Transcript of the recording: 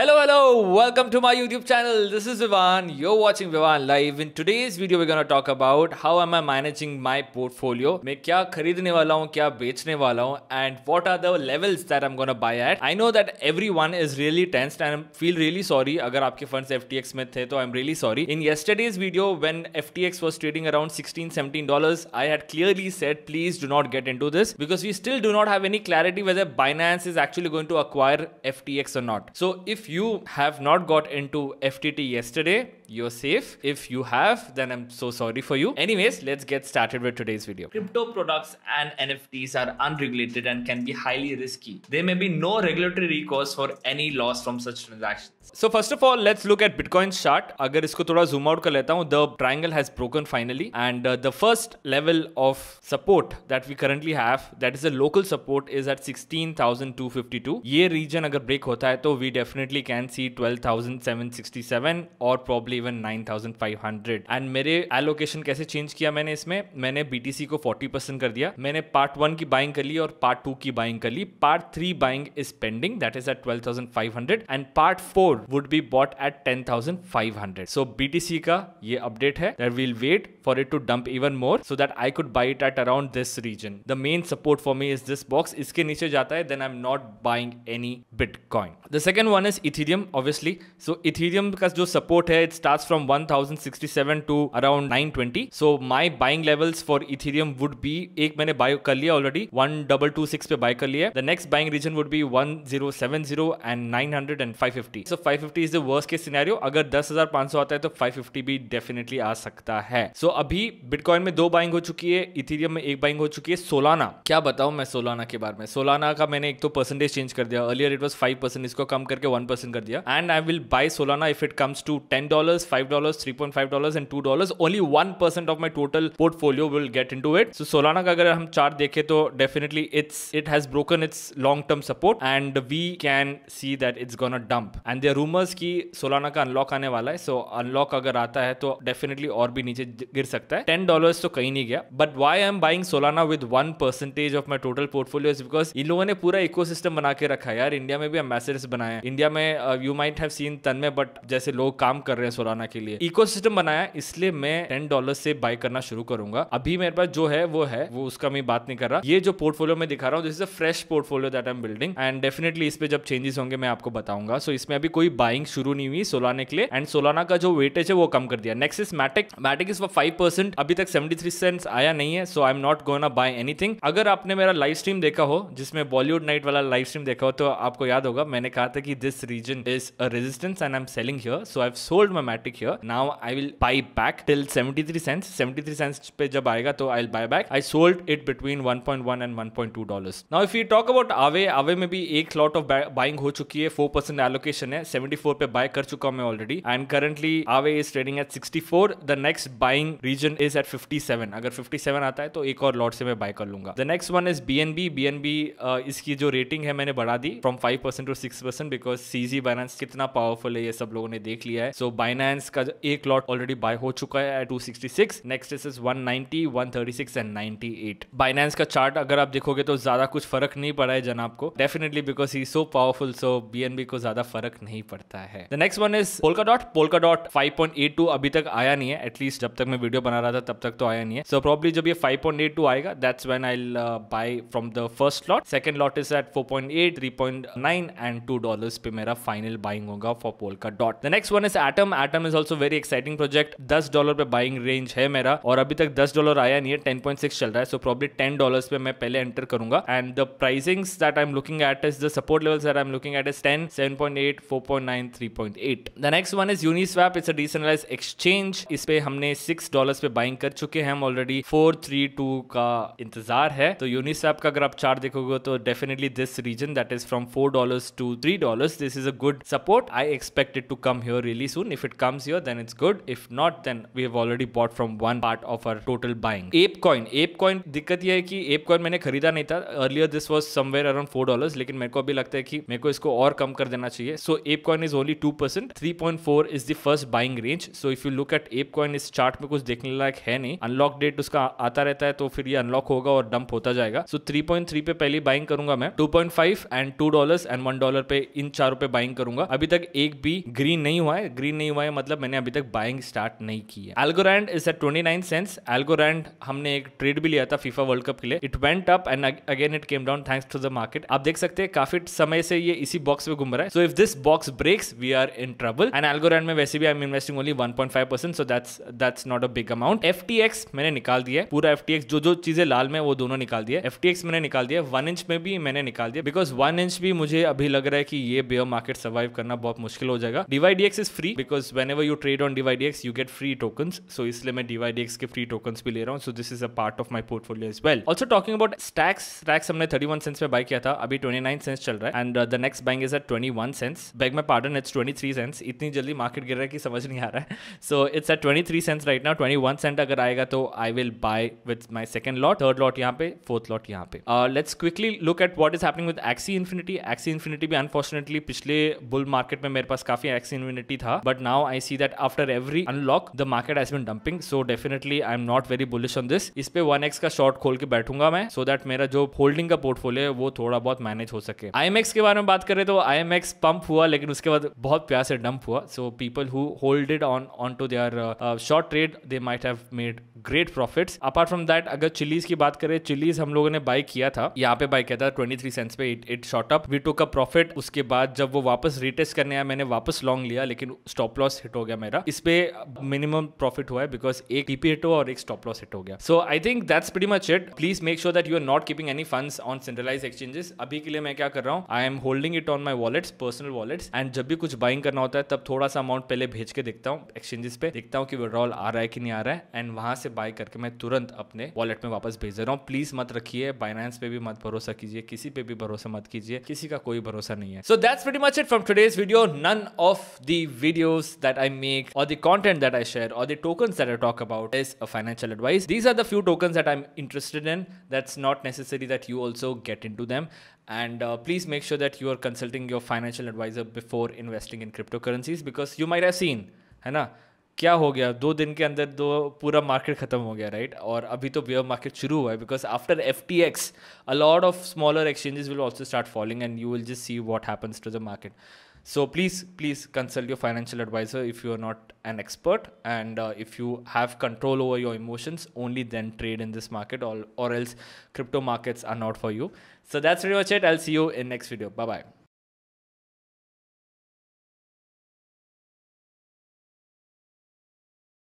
Hello, hello, welcome to my YouTube channel. This is Vivan. You're watching Vivan Live. In today's video, we're gonna talk about how am I managing my portfolio. मैं क्या खरीदने वाला and what are the levels that I'm gonna buy at. I know that everyone is really tensed and I feel really sorry Agar आपके funds FTX में थे I'm really sorry. In yesterday's video, when FTX was trading around 16 17 dollars, I had clearly said please do not get into this because we still do not have any clarity whether Binance is actually going to acquire FTX or not. So if if you have not got into FTT yesterday, you're safe. If you have, then I'm so sorry for you. Anyways, let's get started with today's video. Crypto products and NFTs are unregulated and can be highly risky. There may be no regulatory recourse for any loss from such transactions. So first of all, let's look at Bitcoin's chart. अगर इसको थोड़ा zoom out कर लेता हूँ, the triangle has broken finally and uh, the first level of support that we currently have, that is a local support is at 16,252. ये region अगर break होता है तो we definitely definitely can see twelve thousand seven sixty seven और probably even nine thousand five hundred and मेरे allocation कैसे change किया मैंने इसमें मैंने बीटीसी को फोर्टी परसेंट कर दिया मैंने पार्ट वन की बाइंग कर ली और पार्ट टू की बाइंग कर ली part three buying is pending that is at twelve thousand five hundred and part four would be bought at ten thousand five hundred so BTC का ये update है that will wait for it to dump even more so that I could buy it at around this region the main support for me is this box इसके नीचे जाता है then I am not buying any bitcoin the second one is ethereum obviously so ethereum का जो support है it start from 1067 to around 920 so my buying levels for ethereum would be एक मैंने bye कर लिया ऑलरेडी 1226 पे buy कर लिया the next buying region would be 1070 and 900 and 550 so 550 is the worst case scenario अगर 10500 आता है तो 550 भी डेफिनेटली आ सकता है सो so, अभी बिटकॉइन में दो बाइंग हो चुकी है इथीरियम में एक बाइंग हो चुकी है सोलाना क्या बताऊं मैं सोलाना के बारे में सोलाना का मैंने एक तो परसेंटेज चेंज कर दिया earlier it was five percent इसको कम करके वन परसेंट कर दिया and I will buy Solana if it comes to ten dollar five dollar three point five dollar and two dollar only one percent of my total portfolio will get in to it so Solana का अगर हम chart देखें तो definitely it's it has broken it's long term support and we can see that it's gone a dump and there rumours की Solana का unlock आने वाला है सो so, अनलॉक अगर आता है तो डेफिनेटली और भी नीचे गिर सकता है टेन डॉलर तो कहीं नहीं गया but why I am buying Solana with one percentage of my total portfolio because इन लोगों ने पूरा इको बना के रखा है यार इंडिया में भी हम मैसेज बनाया इंडिया में में यू माइट हैव सीन तन में बट जैसे लोग काम कर रहे हैं सोलाना के लिए इको बनाया इसलिए मैं टेन डॉलर से बाय करना शुरू करूंगा अभी मेरे पास जो है वो है वो उसका मैं बात नहीं कर रहा ये जो पोर्टफोलियो मैं दिखा रहा हूँ this is a fresh portfolio that I am building and definitely इस पे जब चेंजेस होंगे मैं आपको बताऊंगा सो so, इसमें अभी कोई बाइंग शुरू नहीं हुई सोलाने के लिए एंड सोलाना का जो वेटेज है वो कम कर दिया next is Matic Matic is five percent अभी तक सेवेंटी थ्री सेंट आया नहीं है so I am not gonna buy anything अगर आपने मेरा लाइव स्ट्रीम देखा हो जिसमें बॉलीवुड नाइट वाला लाइव स्ट्रीम देखा हो तो आपको याद होगा मैंने कहा था कि this region is a resistance and I'm selling here. So I've sold my Matic here. Now I will buy back till 73 cents. 73 cents pe jab aayega, to I'll buy back. I sold it between 1.1 and 1.2 dollars. Now if we talk about Aave, Aave में भी एक lot of buying ho chuki hai, 4% allocation hai, 74 pe buy kar chuka हूँ already. And currently Aave is trading at 64. The next buying region is at 57. Agar 57 aata hai, to ek aur lot se मैं buy kar lunga. The next one is BNB. BNB uh, iski jo rating hai, maine bada di from 5% to 6% because C CZ Binance कितना powerful है ये सब लोगों ने देख लिया है सो so, बाइनेंस का एक लॉट ऑलरेडी बाय हो चुका है two sixty six next is one ninety one thirty six and ninety eight Binance का चार्ट अगर आप देखोगे तो ज्यादा कुछ फर्क नहीं पड़ा है जनाब को definitely because he so powerful so B को ज्यादा फर्क नहीं पड़ता है the next one is Polkadot Polkadot five point eight two अभी तक आया नहीं है एटलीस्ट जब तक मैं वीडियो बना रहा था तब तक तो आया नहीं है सो so, प्रॉब्ली जब ये फाइव पॉइंट एट टू आएगा that's when I buy from the first lot second lot is at four point eight three point nine and two dollar पे मेरा मेरा फाइनल बाइंग होगा for Polkadot the next one is Atom Atom is also very exciting project दस dollar पे buying range है मेरा और अभी तक दस डॉलर आया नहीं है टेन पॉइंट सिक्स चल रहा है सो प्रॉब्ली टेन डॉलर पे मैं पहले एंटर करूंगा and the pricings that I am looking at is the support levels that I am looking at is ten seven point eight four point nine three point eight the next one is Uniswap it's a decentralize exchange इस पे हमने six dollar पे buying कर चुके हैं हम already four three to का इंतजार है तो यूनिस्वैप का अगर आप चार देखोगे तो definitely this region that is from four dollar to three dollar this is a good support. I expect it to come here really soon. If it comes here, then it's good. If not, then we have already bought from one part of our total buying. Ape coin. Ape coin दिक्कत ये है कि app coin मैंने खरीदा नहीं था Earlier this was somewhere around four dollars. लेकिन मेरे को अभी लगता है कि मेरे को इसको और कम कर देना चाहिए So ApeCoin is only two percent three point four is the first buying range so if you look at ApeCoin इस chart में कुछ देखने लायक है नहीं Unlock date उसका आता रहता है तो फिर ये unlock होगा और dump होता जाएगा So three point three पे पहली buying करूँगा मैं Two point five and two dollars and one dollar पे इन चारों पे पे बाइंग करूंगा अभी तक एक भी ग्रीन नहीं हुआ है ग्रीन नहीं हुआ है मतलब मैंने अभी तक बाइंग स्टार्ट नहीं की है Algorand is at twenty nine cents Algorand हमने एक ट्रेड भी लिया था फीफा वर्ल्ड कप के लिए it went up and again it came down thanks to the market आप देख सकते हैं काफी समय से ये इसी बॉक्स में घूम रहा है so if this box breaks we are in trouble and Algorand में वैसे भी I am investing only one point five percent so that's that's not a big amount F T X मैंने निकाल दिया पूरा एफ टी एक्स जो जो चीजें लाल में वो दोनों निकाल दिया एफ टी एक्स मैंने निकाल दिया वन इंच में भी मैंने निकाल दिया बिकॉज वन इंच भी मुझे अभी लग रहा है कि ये बेयर मार्केट सर्वाइव करना बहुत मुश्किल हो जाएगा dYdX is free because whenever you trade on dYdX you get free token so इसलिए मैं डीवाईडीएक्स के फ्री टोकन भी ले रहा हूँ so this is a part of my portfolio is well also talking about Stacks Stacks हमने thirty one cents में buy किया था अभी ट्वेंटी नाइन सेंस चल रहा है and the next bank is at twenty one cents bank में पार्टन इट्स ट्वेंटी थ्री सेंस इतनी जल्दी मार्केट गिर रहा है कि समझ नहीं आ रहा है so it's at twenty three cents right ना ट्वेंटी वन सेंट अगर आएगा तो I will buy with my second lot third lot यहाँ पे फोर्थ लॉट यहाँ पे let's quickly look at what is happening with Axie Infinity Axie Infinity भी unfortunately पिछले बुल मार्केट में मेरे पास काफी एक्सइन्यूनिटी था but now I see that after every unlock the market has been dumping so definitely I am not very bullish on this इस पे one x का शॉर्ट खोल के बैठूंगा मैं सो so दैट मेरा जो होल्डिंग का पोर्टफोलियो है वो थोड़ा बहुत मैनेज हो सके आई के बारे में बात करें तो आई पंप हुआ लेकिन उसके बाद बहुत प्यार से डंप हुआ so people who holded on on to their short trade they might have made great profits apart from that अगर चिलीज की बात करें चिलीज हम लोगों ने बाई किया था यहाँ पे बाई किया था ट्वेंटी थ्री सेंस पे it it shot up we two का प्रॉफिट उसके बाद जब जब वो वापस रिटेस्ट करने आया मैंने वापस लॉन्ग लिया लेकिन स्टॉप लॉस हिट हो गया मेरा इस पे मिनिमम प्रॉफिट हुआ है बिकॉज एक टीपी हिट हो और एक स्टॉप लॉस हिट हो गया so I think that's pretty much it please make sure that you are not keeping any fund on centralize exchanges अभी के लिए मैं क्या कर रहा हूँ I am holding it on my wallets personal wallets and जब भी कुछ बाइंग करना होता है तब थोड़ा सा अमाउंट पहले भेज के देखता हूँ एक्सचेंजेस पे देखता हूँ कि विड्रॉल आ रहा है कि नहीं आ रहा है एंड वहां से बाय करके मैं तुरंत अपने वॉलेट में वापस भेज रहा हूँ प्लीज मत रखिए बाइनेंस पे भी मत भरोसा कीजिए किसी पे भी भरोसा मत कीजिए किसी का कोई भरोसा नहीं है so that's pretty much it from today's video. None of the videos that I make or the content that I share or the tokens that I talk about is a financial advice. These are the few tokens that I'm interested in. That's not necessary that you also get into them. And uh, please make sure that you are consulting your financial advisor before investing in cryptocurrencies because you might have seen, Hannah, क्या हो गया दो दिन के अंदर दो पूरा market खत्म हो गया राइट और अभी तो बियर मार्केट शुरू हुआ है because after F T X a of smaller exchanges will also start following and you will जिस see what happens to the market so please please consult your financial advisor if you are not an expert and if you have control over your emotions only then trade in this market or else crypto markets are not for you so that's watch it एल see you in next video bye bye